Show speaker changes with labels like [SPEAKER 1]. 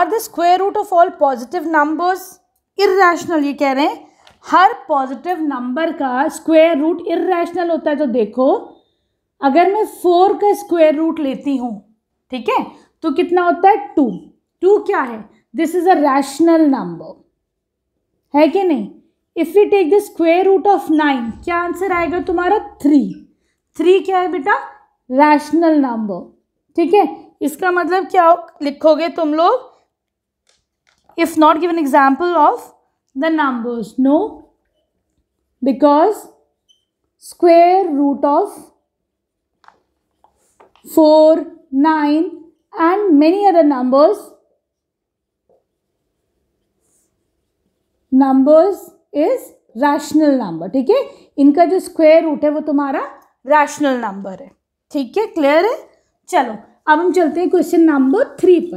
[SPEAKER 1] are the square root of all positive numbers irrational ये कह रहे हैं हर पॉजिटिव नंबर का स्क्वेयर रूट इेशनल होता है तो देखो अगर मैं फोर का स्क्वेयर रूट लेती हूँ ठीक है तो कितना होता है टू टू क्या है this is a rational number है कि नहीं if you take the square root of nine क्या आंसर आएगा तुम्हारा थ्री थ्री क्या है बेटा रैशनल नंबर ठीक है इसका मतलब क्या लिखोगे तुम लोग if not give an example of the numbers no because square root of 4 9 and many other numbers numbers is rational number theek hai inka jo square root hai wo tumhara rational number hai theek hai clear hai chalo ab hum chalte hain question number 3 पर